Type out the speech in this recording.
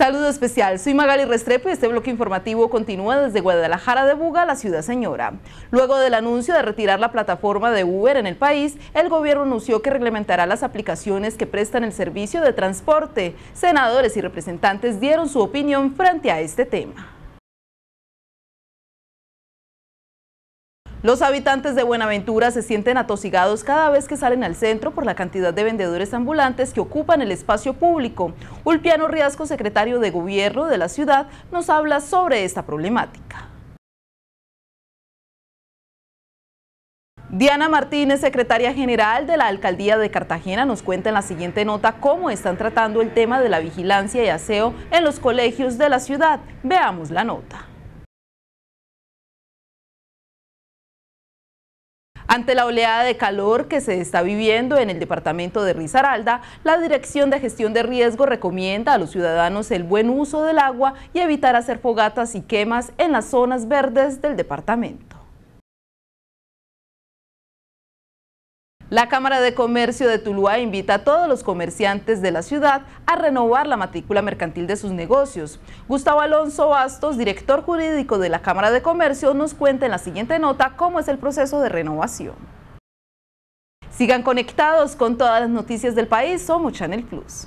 Saludo especial, soy Magali Restrepo y este bloque informativo continúa desde Guadalajara de Buga, la ciudad señora. Luego del anuncio de retirar la plataforma de Uber en el país, el gobierno anunció que reglamentará las aplicaciones que prestan el servicio de transporte. Senadores y representantes dieron su opinión frente a este tema. Los habitantes de Buenaventura se sienten atosigados cada vez que salen al centro por la cantidad de vendedores ambulantes que ocupan el espacio público. Ulpiano Riasco, secretario de Gobierno de la ciudad, nos habla sobre esta problemática. Diana Martínez, secretaria general de la Alcaldía de Cartagena, nos cuenta en la siguiente nota cómo están tratando el tema de la vigilancia y aseo en los colegios de la ciudad. Veamos la nota. Ante la oleada de calor que se está viviendo en el departamento de Risaralda, la Dirección de Gestión de Riesgo recomienda a los ciudadanos el buen uso del agua y evitar hacer fogatas y quemas en las zonas verdes del departamento. La Cámara de Comercio de Tuluá invita a todos los comerciantes de la ciudad a renovar la matrícula mercantil de sus negocios. Gustavo Alonso Bastos, director jurídico de la Cámara de Comercio, nos cuenta en la siguiente nota cómo es el proceso de renovación. Sigan conectados con todas las noticias del país. Somos Channel Plus.